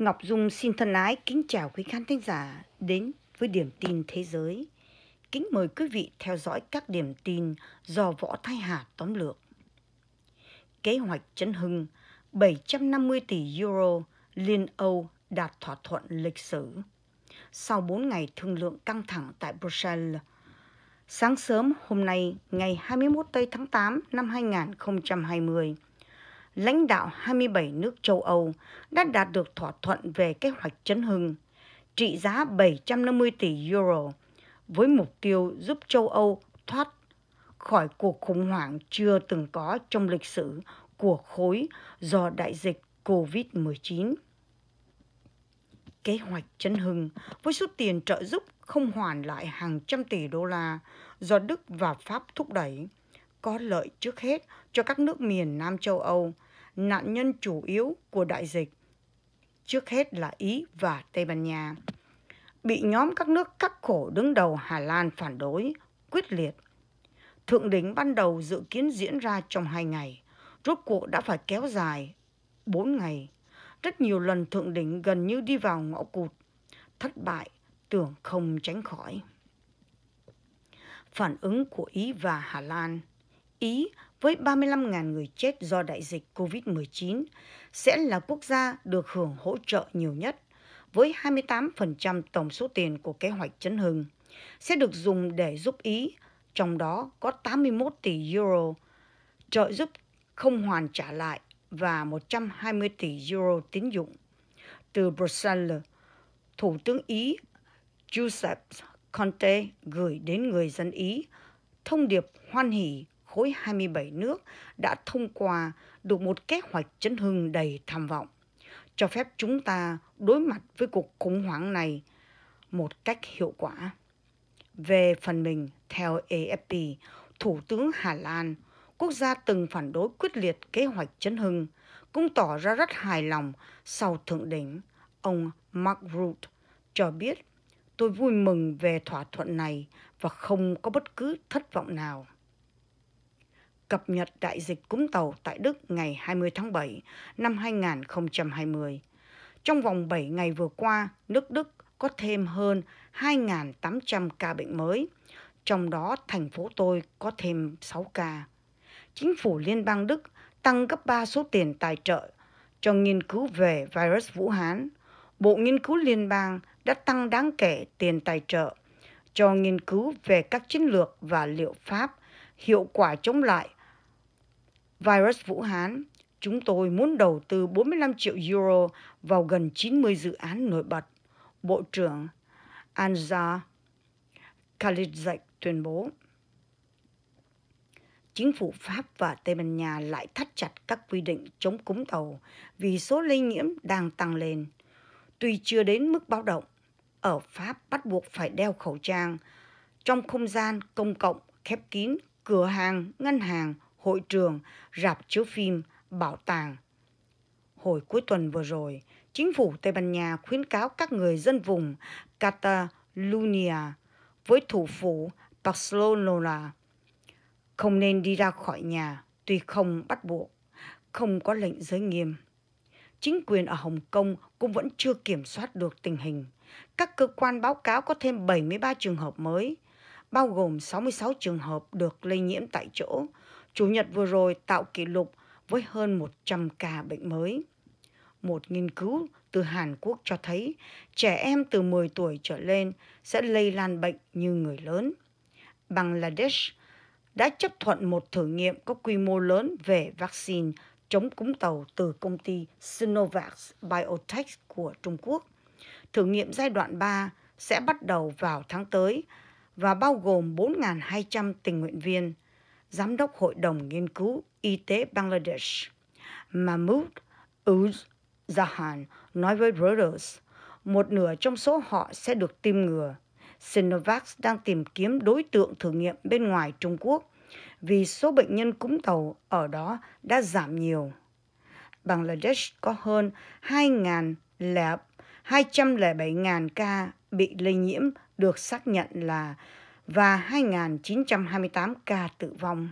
Ngọc Dung xin thân ái kính chào quý khán thính giả đến với điểm tin thế giới. Kính mời quý vị theo dõi các điểm tin do Võ Thái Hà tóm lược. Kế hoạch chấn hưng 750 tỷ euro Liên Âu đạt thỏa thuận lịch sử. Sau 4 ngày thương lượng căng thẳng tại Brussels, sáng sớm hôm nay ngày 21 tây tháng 8 năm 2020, lãnh đạo 27 nước châu Âu đã đạt được thỏa thuận về kế hoạch chấn hưng trị giá 750 tỷ euro với mục tiêu giúp châu Âu thoát khỏi cuộc khủng hoảng chưa từng có trong lịch sử của khối do đại dịch COVID-19. Kế hoạch chấn hưng với số tiền trợ giúp không hoàn lại hàng trăm tỷ đô la do Đức và Pháp thúc đẩy có lợi trước hết cho các nước miền Nam châu Âu, nạn nhân chủ yếu của đại dịch, trước hết là Ý và Tây Ban Nha. Bị nhóm các nước cắt khổ đứng đầu Hà Lan phản đối, quyết liệt. Thượng đỉnh ban đầu dự kiến diễn ra trong hai ngày, rốt cuộc đã phải kéo dài 4 ngày. Rất nhiều lần thượng đỉnh gần như đi vào ngõ cụt, thất bại tưởng không tránh khỏi. Phản ứng của Ý và Hà Lan Ý với 35.000 người chết do đại dịch COVID-19 sẽ là quốc gia được hưởng hỗ trợ nhiều nhất, với 28% tổng số tiền của kế hoạch chấn hưng sẽ được dùng để giúp Ý, trong đó có 81 tỷ euro trợ giúp không hoàn trả lại và 120 tỷ euro tín dụng. Từ Brussels, Thủ tướng Ý Giuseppe Conte gửi đến người dân Ý thông điệp hoan hỷ khối 27 nước đã thông qua được một kế hoạch chấn hưng đầy tham vọng, cho phép chúng ta đối mặt với cuộc khủng hoảng này một cách hiệu quả. Về phần mình, theo AFP, Thủ tướng Hà Lan, quốc gia từng phản đối quyết liệt kế hoạch chấn hưng, cũng tỏ ra rất hài lòng sau thượng đỉnh. Ông Mark Rutte cho biết, tôi vui mừng về thỏa thuận này và không có bất cứ thất vọng nào cập nhật đại dịch cúm tàu tại Đức ngày 20 tháng 7 năm 2020. Trong vòng 7 ngày vừa qua, nước Đức có thêm hơn 2.800 ca bệnh mới, trong đó thành phố tôi có thêm 6 ca. Chính phủ Liên bang Đức tăng gấp 3 số tiền tài trợ cho nghiên cứu về virus Vũ Hán. Bộ Nghiên cứu Liên bang đã tăng đáng kể tiền tài trợ cho nghiên cứu về các chiến lược và liệu pháp hiệu quả chống lại virus Vũ Hán, chúng tôi muốn đầu tư 45 triệu euro vào gần 90 dự án nổi bật. Bộ trưởng Anja Kalizek tuyên bố. Chính phủ Pháp và Tây Ban Nha lại thắt chặt các quy định chống cúng tàu vì số lây nhiễm đang tăng lên. Tuy chưa đến mức báo động, ở Pháp bắt buộc phải đeo khẩu trang trong không gian công cộng khép kín, cửa hàng, ngân hàng hội trường, rạp chiếu phim, bảo tàng. Hồi cuối tuần vừa rồi, chính phủ Tây Ban Nha khuyến cáo các người dân vùng Catalonia với thủ phủ Barcelona không nên đi ra khỏi nhà tuy không bắt buộc, không có lệnh giới nghiêm. Chính quyền ở Hồng Kông cũng vẫn chưa kiểm soát được tình hình. Các cơ quan báo cáo có thêm 73 trường hợp mới, bao gồm 66 trường hợp được lây nhiễm tại chỗ Chủ nhật vừa rồi tạo kỷ lục với hơn 100 ca bệnh mới. Một nghiên cứu từ Hàn Quốc cho thấy trẻ em từ 10 tuổi trở lên sẽ lây lan bệnh như người lớn. Bangladesh đã chấp thuận một thử nghiệm có quy mô lớn về vaccine chống cúng tàu từ công ty Sinovac Biotech của Trung Quốc. Thử nghiệm giai đoạn 3 sẽ bắt đầu vào tháng tới và bao gồm 4.200 tình nguyện viên Giám đốc Hội đồng Nghiên cứu Y tế Bangladesh, Mahmoud Uz Zahan nói với Reuters, một nửa trong số họ sẽ được tiêm ngừa. Sinovac đang tìm kiếm đối tượng thử nghiệm bên ngoài Trung Quốc vì số bệnh nhân cúm tàu ở đó đã giảm nhiều. Bangladesh có hơn 2.207.000 ca bị lây nhiễm được xác nhận là và 2.928 ca tử vong.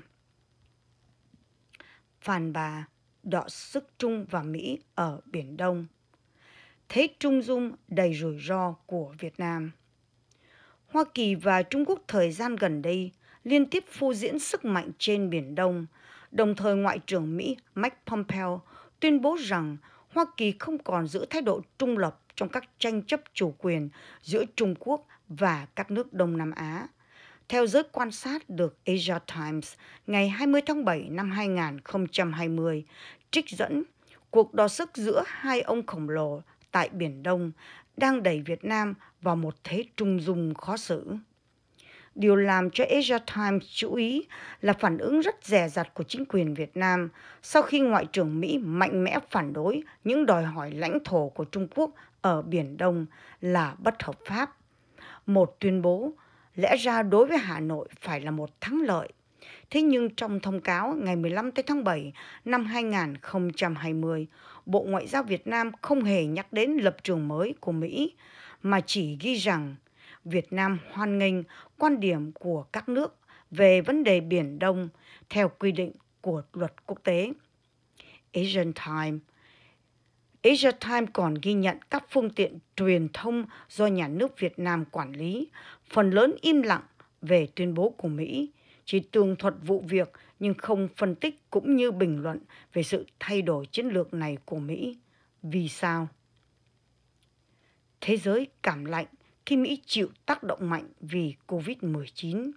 Phàn bà đọ sức Trung và Mỹ ở Biển Đông. Thế trung dung đầy rủi ro của Việt Nam. Hoa Kỳ và Trung Quốc thời gian gần đây liên tiếp phô diễn sức mạnh trên Biển Đông, đồng thời Ngoại trưởng Mỹ Mike Pompeo tuyên bố rằng Hoa Kỳ không còn giữ thái độ trung lập trong các tranh chấp chủ quyền giữa Trung Quốc và các nước Đông Nam Á, theo giới quan sát được Asia Times ngày 20 tháng 7 năm 2020, trích dẫn cuộc đo sức giữa hai ông khổng lồ tại Biển Đông đang đẩy Việt Nam vào một thế trung dung khó xử. Điều làm cho Asia Times chú ý là phản ứng rất rẻ rặt của chính quyền Việt Nam sau khi Ngoại trưởng Mỹ mạnh mẽ phản đối những đòi hỏi lãnh thổ của Trung Quốc ở Biển Đông là bất hợp pháp. Một tuyên bố lẽ ra đối với Hà Nội phải là một thắng lợi. Thế nhưng trong thông cáo ngày 15 tháng 7 năm 2020, Bộ Ngoại giao Việt Nam không hề nhắc đến lập trường mới của Mỹ, mà chỉ ghi rằng Việt Nam hoan nghênh quan điểm của các nước về vấn đề Biển Đông theo quy định của luật quốc tế. Asian Times Asia Times còn ghi nhận các phương tiện truyền thông do nhà nước Việt Nam quản lý phần lớn im lặng về tuyên bố của Mỹ, chỉ tường thuật vụ việc nhưng không phân tích cũng như bình luận về sự thay đổi chiến lược này của Mỹ. Vì sao? Thế giới cảm lạnh khi Mỹ chịu tác động mạnh vì COVID-19.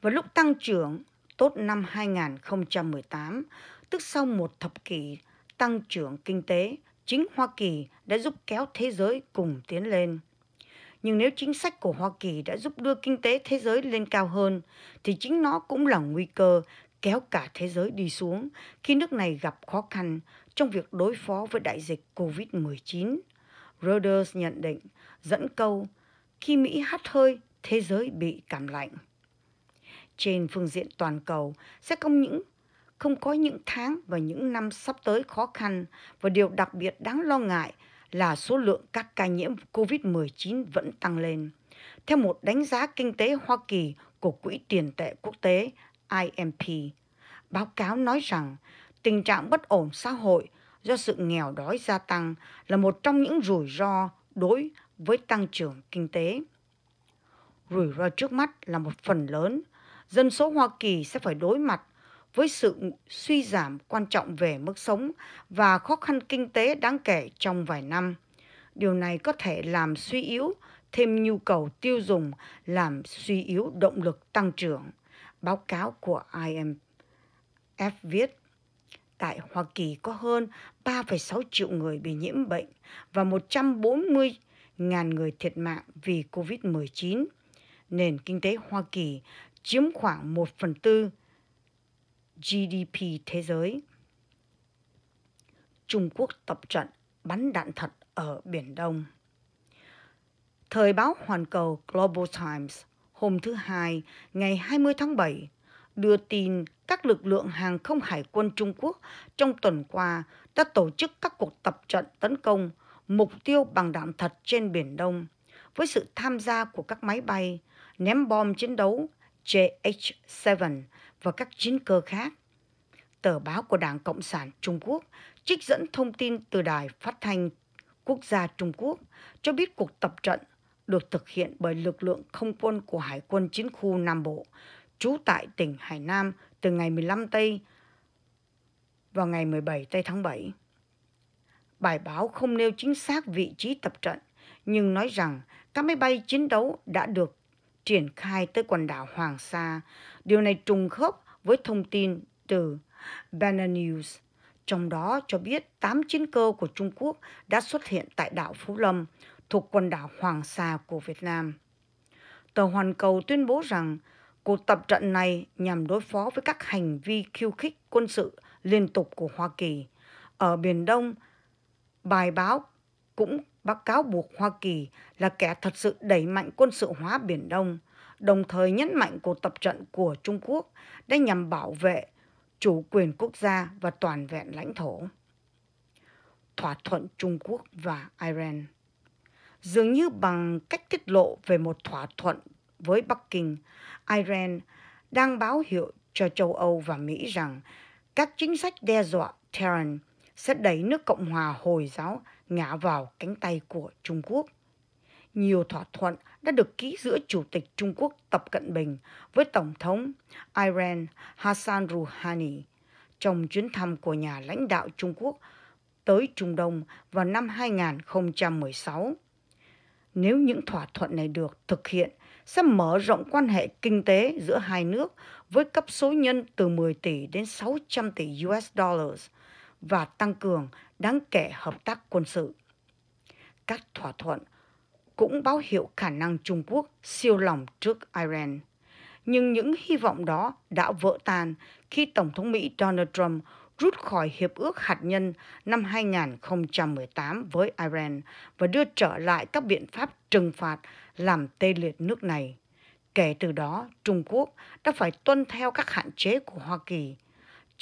và lúc tăng trưởng tốt năm 2018, tức sau một thập kỷ tăng trưởng kinh tế chính Hoa Kỳ đã giúp kéo thế giới cùng tiến lên. Nhưng nếu chính sách của Hoa Kỳ đã giúp đưa kinh tế thế giới lên cao hơn, thì chính nó cũng là nguy cơ kéo cả thế giới đi xuống khi nước này gặp khó khăn trong việc đối phó với đại dịch COVID-19. Reuters nhận định, dẫn câu, khi Mỹ hắt hơi, thế giới bị cảm lạnh. Trên phương diện toàn cầu, sẽ không những không có những tháng và những năm sắp tới khó khăn và điều đặc biệt đáng lo ngại là số lượng các ca nhiễm COVID-19 vẫn tăng lên. Theo một đánh giá kinh tế Hoa Kỳ của Quỹ tiền tệ quốc tế IMF, báo cáo nói rằng tình trạng bất ổn xã hội do sự nghèo đói gia tăng là một trong những rủi ro đối với tăng trưởng kinh tế. Rủi ro trước mắt là một phần lớn, dân số Hoa Kỳ sẽ phải đối mặt với sự suy giảm quan trọng về mức sống và khó khăn kinh tế đáng kể trong vài năm. Điều này có thể làm suy yếu thêm nhu cầu tiêu dùng, làm suy yếu động lực tăng trưởng. Báo cáo của IMF viết, tại Hoa Kỳ có hơn 3,6 triệu người bị nhiễm bệnh và 140 000 người thiệt mạng vì COVID-19. Nền kinh tế Hoa Kỳ chiếm khoảng 1 phần tư GDP thế giới. Trung Quốc tập trận bắn đạn thật ở Biển Đông. Thời báo Hoàn Cầu Global Times hôm thứ Hai, ngày 20 tháng 7, đưa tin các lực lượng hàng không hải quân Trung Quốc trong tuần qua đã tổ chức các cuộc tập trận tấn công mục tiêu bằng đạn thật trên Biển Đông với sự tham gia của các máy bay ném bom chiến đấu JH-7 và các chiến cơ khác. Tờ báo của Đảng Cộng sản Trung Quốc trích dẫn thông tin từ Đài Phát thanh Quốc gia Trung Quốc cho biết cuộc tập trận được thực hiện bởi lực lượng không quân của Hải quân Chiến khu Nam Bộ, trú tại tỉnh Hải Nam từ ngày 15 Tây vào ngày 17 Tây tháng 7. Bài báo không nêu chính xác vị trí tập trận, nhưng nói rằng các máy bay chiến đấu đã được triển khai tới quần đảo Hoàng Sa. Điều này trùng khớp với thông tin từ Banner News, trong đó cho biết 8 chiến cơ của Trung Quốc đã xuất hiện tại đảo Phú Lâm, thuộc quần đảo Hoàng Sa của Việt Nam. Tờ Hoàn Cầu tuyên bố rằng cuộc tập trận này nhằm đối phó với các hành vi khiêu khích quân sự liên tục của Hoa Kỳ. Ở Biển Đông, bài báo cũng Bác cáo buộc Hoa Kỳ là kẻ thật sự đẩy mạnh quân sự hóa Biển Đông, đồng thời nhấn mạnh cuộc tập trận của Trung Quốc đã nhằm bảo vệ chủ quyền quốc gia và toàn vẹn lãnh thổ. Thỏa thuận Trung Quốc và Iran Dường như bằng cách tiết lộ về một thỏa thuận với Bắc Kinh, Iran đang báo hiệu cho châu Âu và Mỹ rằng các chính sách đe dọa Tehran sẽ đẩy nước Cộng hòa Hồi giáo ngã vào cánh tay của Trung Quốc. Nhiều thỏa thuận đã được ký giữa Chủ tịch Trung Quốc Tập Cận Bình với Tổng thống Iran Hassan Rouhani trong chuyến thăm của nhà lãnh đạo Trung Quốc tới Trung Đông vào năm 2016. Nếu những thỏa thuận này được thực hiện, sẽ mở rộng quan hệ kinh tế giữa hai nước với cấp số nhân từ 10 tỷ đến 600 tỷ US dollars – và tăng cường đáng kể hợp tác quân sự. Các thỏa thuận cũng báo hiệu khả năng Trung Quốc siêu lòng trước Iran. Nhưng những hy vọng đó đã vỡ tan khi Tổng thống Mỹ Donald Trump rút khỏi Hiệp ước Hạt nhân năm 2018 với Iran và đưa trở lại các biện pháp trừng phạt làm tê liệt nước này. Kể từ đó, Trung Quốc đã phải tuân theo các hạn chế của Hoa Kỳ –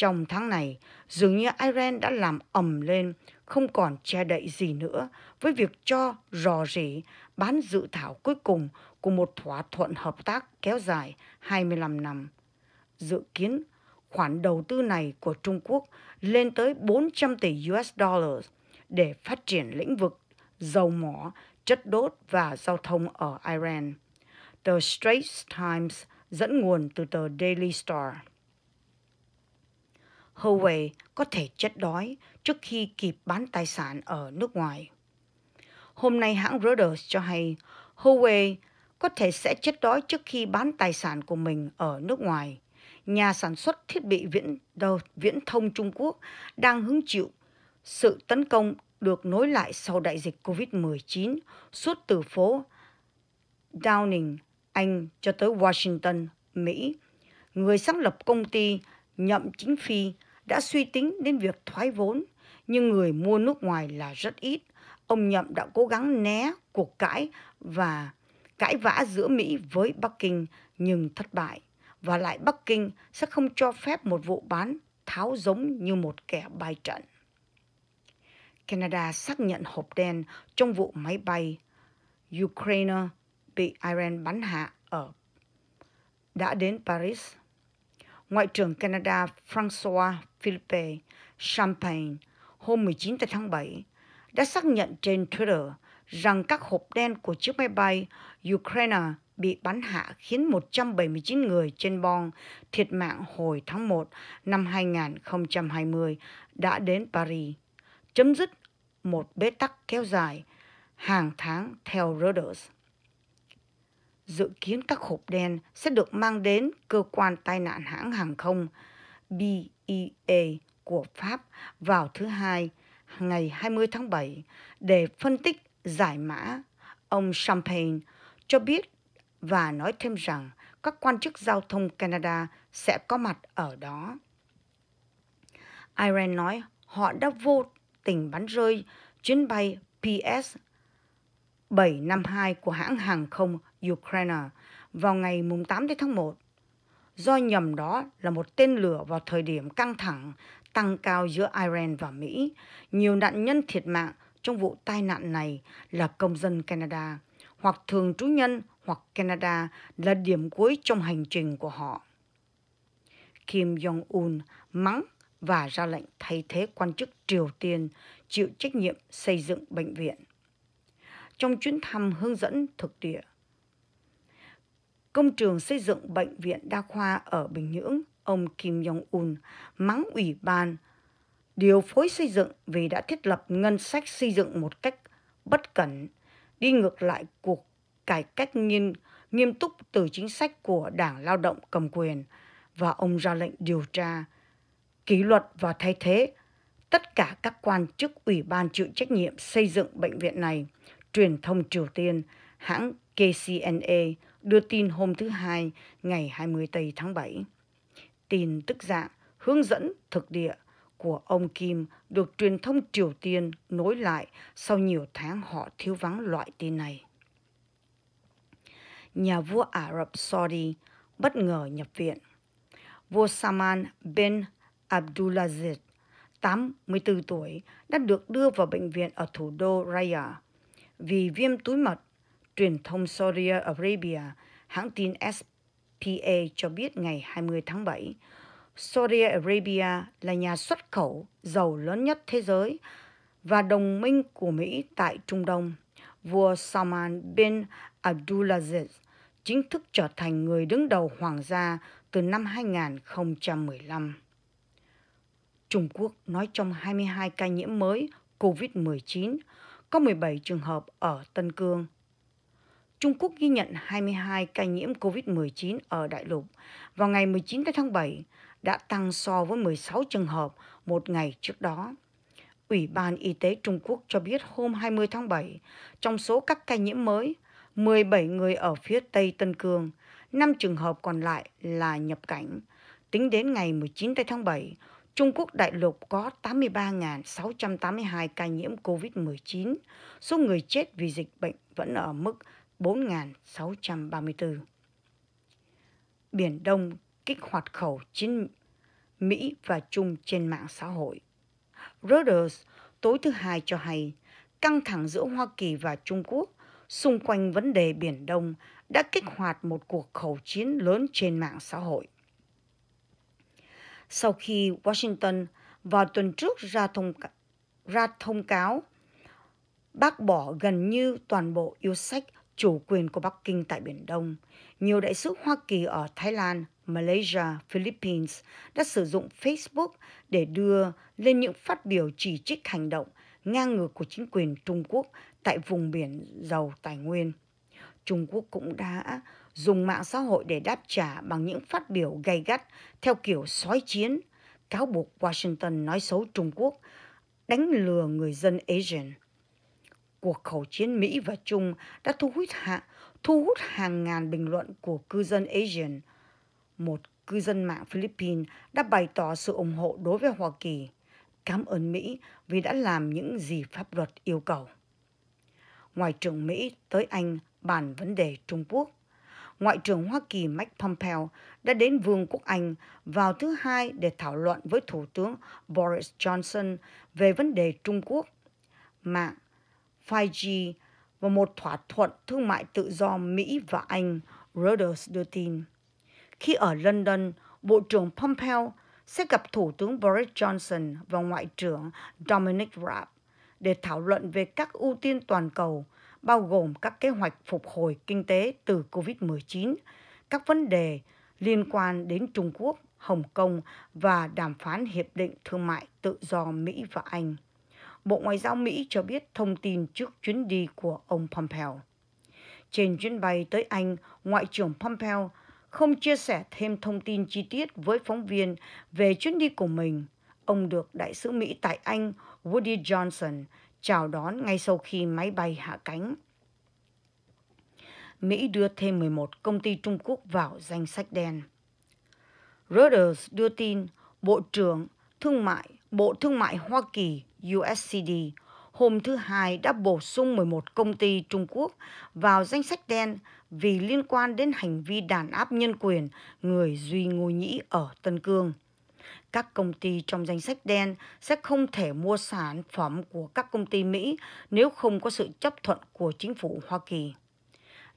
trong tháng này, dường như Iran đã làm ầm lên, không còn che đậy gì nữa với việc cho rò rỉ bán dự thảo cuối cùng của một thỏa thuận hợp tác kéo dài 25 năm. Dự kiến, khoản đầu tư này của Trung Quốc lên tới 400 tỷ US dollar để phát triển lĩnh vực dầu mỏ, chất đốt và giao thông ở Iran. The Straits Times dẫn nguồn từ tờ Daily Star. Huawei có thể chết đói trước khi kịp bán tài sản ở nước ngoài. Hôm nay hãng Reuters cho hay Huawei có thể sẽ chết đói trước khi bán tài sản của mình ở nước ngoài. Nhà sản xuất thiết bị viễn, đờ, viễn thông Trung Quốc đang hứng chịu sự tấn công được nối lại sau đại dịch COVID-19 suốt từ phố Downing, Anh cho tới Washington, Mỹ. Người sáng lập công ty nhậm chính phi đã suy tính đến việc thoái vốn, nhưng người mua nước ngoài là rất ít. Ông Nhậm đã cố gắng né cuộc cãi và cãi vã giữa Mỹ với Bắc Kinh nhưng thất bại. Và lại Bắc Kinh sẽ không cho phép một vụ bán tháo giống như một kẻ bài trận. Canada xác nhận hộp đen trong vụ máy bay Ukraine bị Iran bắn hạ ở đã đến Paris Ngoại trưởng Canada François Philippe Champagne hôm 19 tháng 7 đã xác nhận trên Twitter rằng các hộp đen của chiếc máy bay Ukraine bị bắn hạ khiến 179 người trên bong thiệt mạng hồi tháng 1 năm 2020 đã đến Paris, chấm dứt một bế tắc kéo dài hàng tháng theo Reuters dự kiến các hộp đen sẽ được mang đến cơ quan tai nạn hãng hàng không BEA của Pháp vào thứ Hai, ngày 20 tháng 7 để phân tích giải mã. Ông Champagne cho biết và nói thêm rằng các quan chức giao thông Canada sẽ có mặt ở đó. Iran nói họ đã vô tình bắn rơi chuyến bay PS 752 của hãng hàng không Ukraine vào ngày 8 tháng 1, do nhầm đó là một tên lửa vào thời điểm căng thẳng tăng cao giữa Iran và Mỹ. Nhiều nạn nhân thiệt mạng trong vụ tai nạn này là công dân Canada, hoặc thường trú nhân hoặc Canada là điểm cuối trong hành trình của họ. Kim Jong-un mắng và ra lệnh thay thế quan chức Triều Tiên chịu trách nhiệm xây dựng bệnh viện. Trong chuyến thăm hướng dẫn thực địa, công trường xây dựng bệnh viện đa khoa ở Bình Nhưỡng, ông Kim Jong-un mắng ủy ban điều phối xây dựng vì đã thiết lập ngân sách xây dựng một cách bất cẩn, đi ngược lại cuộc cải cách nghiêm nghiêm túc từ chính sách của Đảng Lao động cầm quyền và ông ra lệnh điều tra, kỷ luật và thay thế tất cả các quan chức ủy ban chịu trách nhiệm xây dựng bệnh viện này, truyền thông Triều Tiên, hãng KCNA đưa tin hôm thứ Hai, ngày 20 Tây tháng 7. Tin tức dạng, hướng dẫn thực địa của ông Kim được truyền thông Triều Tiên nối lại sau nhiều tháng họ thiếu vắng loại tin này. Nhà vua Ả Rập Saudi bất ngờ nhập viện. Vua Salman bin Abdulaziz, 84 tuổi, đã được đưa vào bệnh viện ở thủ đô Raya vì viêm túi mật truyền thông Saudi Arabia, hãng tin SPA cho biết ngày 20 tháng 7, Saudi Arabia là nhà xuất khẩu dầu lớn nhất thế giới và đồng minh của Mỹ tại Trung Đông. Vua Salman bin Abdulaziz chính thức trở thành người đứng đầu hoàng gia từ năm 2015. Trung Quốc nói trong 22 ca nhiễm mới COVID-19 có 17 trường hợp ở Tân Cương, Trung Quốc ghi nhận 22 ca nhiễm COVID-19 ở đại lục vào ngày 19 tháng 7 đã tăng so với 16 trường hợp một ngày trước đó. Ủy ban Y tế Trung Quốc cho biết hôm 20 tháng 7, trong số các ca nhiễm mới, 17 người ở phía Tây Tân Cương, 5 trường hợp còn lại là nhập cảnh. Tính đến ngày 19 tháng 7, Trung Quốc đại lục có 83.682 ca nhiễm COVID-19. Số người chết vì dịch bệnh vẫn ở mức 4.634. Biển Đông kích hoạt khẩu chiến Mỹ và Trung trên mạng xã hội. Reuters tối thứ hai cho hay căng thẳng giữa Hoa Kỳ và Trung Quốc xung quanh vấn đề Biển Đông đã kích hoạt một cuộc khẩu chiến lớn trên mạng xã hội. Sau khi Washington vào tuần trước ra thông ra thông cáo bác bỏ gần như toàn bộ yêu sách chủ quyền của Bắc Kinh tại Biển Đông, nhiều đại sứ Hoa Kỳ ở Thái Lan, Malaysia, Philippines đã sử dụng Facebook để đưa lên những phát biểu chỉ trích hành động ngang ngược của chính quyền Trung Quốc tại vùng biển giàu tài nguyên. Trung Quốc cũng đã dùng mạng xã hội để đáp trả bằng những phát biểu gay gắt theo kiểu sói chiến, cáo buộc Washington nói xấu Trung Quốc, đánh lừa người dân Asian cuộc khẩu chiến Mỹ và Trung đã thu hút hạ, thu hút hàng ngàn bình luận của cư dân Asian. Một cư dân mạng Philippines đã bày tỏ sự ủng hộ đối với Hoa Kỳ, cảm ơn Mỹ vì đã làm những gì pháp luật yêu cầu. Ngoại trưởng Mỹ tới Anh bàn vấn đề Trung Quốc. Ngoại trưởng Hoa Kỳ Mike Pompeo đã đến Vương quốc Anh vào thứ Hai để thảo luận với Thủ tướng Boris Johnson về vấn đề Trung Quốc. Mạng 5G và một thỏa thuận thương mại tự do Mỹ và Anh, Reuters đưa tin. Khi ở London, Bộ trưởng Pompeo sẽ gặp Thủ tướng Boris Johnson và Ngoại trưởng Dominic Raab để thảo luận về các ưu tiên toàn cầu, bao gồm các kế hoạch phục hồi kinh tế từ COVID-19, các vấn đề liên quan đến Trung Quốc, Hồng Kông và đàm phán Hiệp định Thương mại Tự do Mỹ và Anh. Bộ Ngoại giao Mỹ cho biết thông tin trước chuyến đi của ông Pompeo. Trên chuyến bay tới Anh, Ngoại trưởng Pompeo không chia sẻ thêm thông tin chi tiết với phóng viên về chuyến đi của mình. Ông được Đại sứ Mỹ tại Anh Woody Johnson chào đón ngay sau khi máy bay hạ cánh. Mỹ đưa thêm 11 công ty Trung Quốc vào danh sách đen. Reuters đưa tin Bộ trưởng Thương mại Bộ Thương mại Hoa Kỳ USCD hôm thứ Hai đã bổ sung 11 công ty Trung Quốc vào danh sách đen vì liên quan đến hành vi đàn áp nhân quyền người Duy Ngô Nhĩ ở Tân Cương. Các công ty trong danh sách đen sẽ không thể mua sản phẩm của các công ty Mỹ nếu không có sự chấp thuận của chính phủ Hoa Kỳ.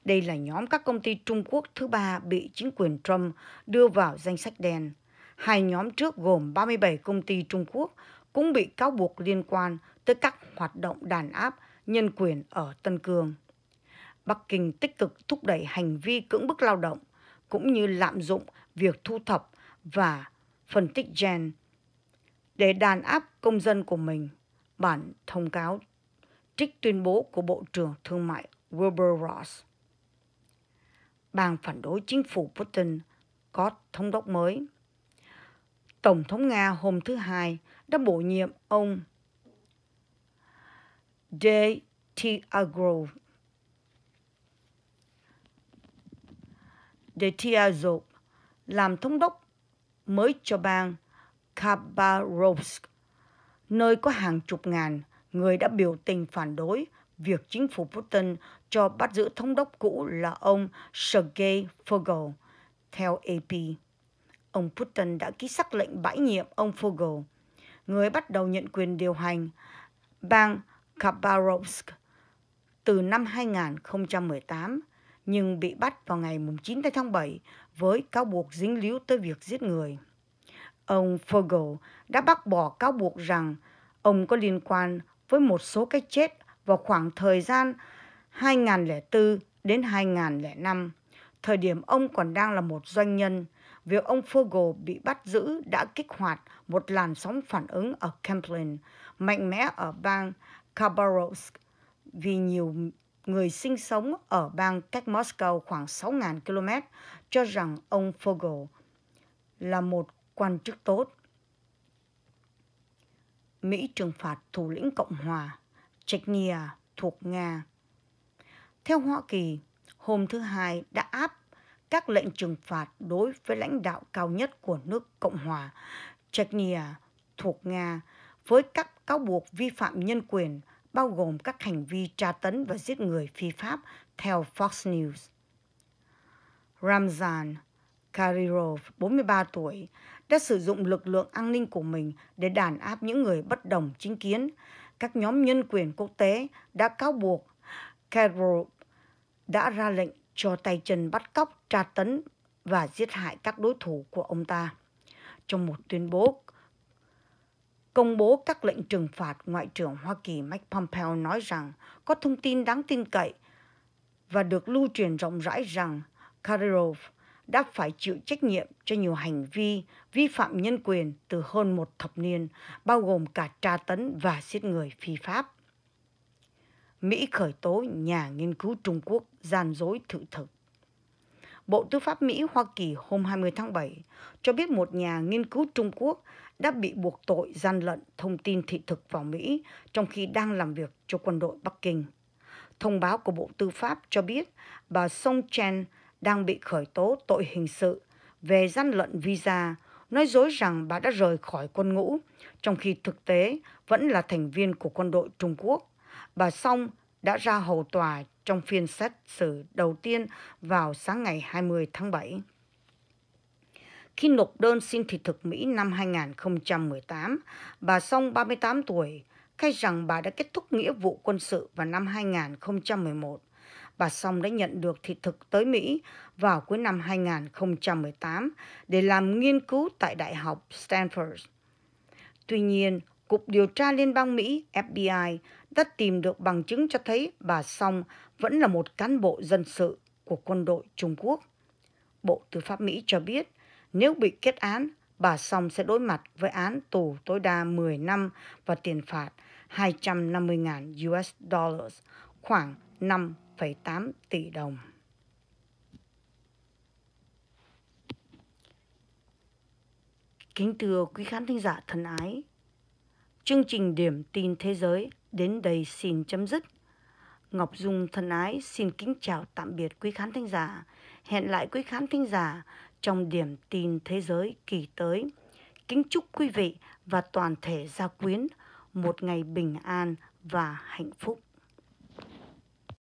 Đây là nhóm các công ty Trung Quốc thứ ba bị chính quyền Trump đưa vào danh sách đen. Hai nhóm trước gồm 37 công ty Trung Quốc cũng bị cáo buộc liên quan tới các hoạt động đàn áp nhân quyền ở Tân Cương. Bắc Kinh tích cực thúc đẩy hành vi cưỡng bức lao động cũng như lạm dụng việc thu thập và phân tích gen để đàn áp công dân của mình. Bản thông cáo trích tuyên bố của Bộ trưởng Thương mại Wilbur Ross. Bang phản đối chính phủ Putin có thống đốc mới. Tổng thống Nga hôm thứ Hai đã bổ nhiệm ông D De Tiago De Tiago làm thống đốc mới cho bang Khabarovsk, nơi có hàng chục ngàn người đã biểu tình phản đối việc chính phủ Putin cho bắt giữ thống đốc cũ là ông Sergei Fogel. Theo AP, ông Putin đã ký sắc lệnh bãi nhiệm ông Fogel người bắt đầu nhận quyền điều hành bang Khabarovsk từ năm 2018 nhưng bị bắt vào ngày 9 tháng 7 với cáo buộc dính líu tới việc giết người. Ông Fogel đã bác bỏ cáo buộc rằng ông có liên quan với một số cái chết vào khoảng thời gian 2004 đến 2005, thời điểm ông còn đang là một doanh nhân việc ông Fogel bị bắt giữ đã kích hoạt một làn sóng phản ứng ở Kemplin, mạnh mẽ ở bang Khabarovsk, vì nhiều người sinh sống ở bang cách Moscow khoảng 6.000 km cho rằng ông Fogel là một quan chức tốt. Mỹ trừng phạt thủ lĩnh Cộng hòa, Chechnya thuộc Nga. Theo Hoa Kỳ, hôm thứ Hai đã áp các lệnh trừng phạt đối với lãnh đạo cao nhất của nước Cộng hòa Chechnya thuộc Nga với các cáo buộc vi phạm nhân quyền bao gồm các hành vi tra tấn và giết người phi pháp theo Fox News. Ramzan Kadyrov, 43 tuổi, đã sử dụng lực lượng an ninh của mình để đàn áp những người bất đồng chính kiến. Các nhóm nhân quyền quốc tế đã cáo buộc Kadyrov đã ra lệnh cho tay chân bắt cóc, tra tấn và giết hại các đối thủ của ông ta. Trong một tuyên bố, công bố các lệnh trừng phạt, Ngoại trưởng Hoa Kỳ Mike Pompeo nói rằng có thông tin đáng tin cậy và được lưu truyền rộng rãi rằng Kadyrov đã phải chịu trách nhiệm cho nhiều hành vi vi phạm nhân quyền từ hơn một thập niên, bao gồm cả tra tấn và giết người phi pháp. Mỹ khởi tố nhà nghiên cứu Trung Quốc gian dối thử thực. Bộ Tư pháp Mỹ Hoa Kỳ hôm 20 tháng 7 cho biết một nhà nghiên cứu Trung Quốc đã bị buộc tội gian lận thông tin thị thực vào Mỹ trong khi đang làm việc cho quân đội Bắc Kinh. Thông báo của Bộ Tư pháp cho biết bà Song Chen đang bị khởi tố tội hình sự về gian lận visa, nói dối rằng bà đã rời khỏi quân ngũ, trong khi thực tế vẫn là thành viên của quân đội Trung Quốc Bà Song đã ra hầu tòa trong phiên xét xử đầu tiên vào sáng ngày 20 tháng 7. Khi nộp đơn xin thị thực Mỹ năm 2018, bà Song 38 tuổi khai rằng bà đã kết thúc nghĩa vụ quân sự vào năm 2011. Bà Song đã nhận được thị thực tới Mỹ vào cuối năm 2018 để làm nghiên cứu tại Đại học Stanford. Tuy nhiên, Cục Điều tra Liên bang Mỹ FBI đã tìm được bằng chứng cho thấy bà Song vẫn là một cán bộ dân sự của quân đội Trung Quốc. Bộ Tư pháp Mỹ cho biết, nếu bị kết án, bà Song sẽ đối mặt với án tù tối đa 10 năm và tiền phạt 250.000 US dollars, khoảng 5,8 tỷ đồng. Kính thưa quý khán thính giả thân ái, chương trình Điểm tin thế giới đến đây xin chấm dứt. Ngọc Dung thân ái xin kính chào tạm biệt quý khán thính giả. Hẹn lại quý khán thính giả trong điểm tin thế giới kỳ tới. Kính chúc quý vị và toàn thể gia quyến một ngày bình an và hạnh phúc.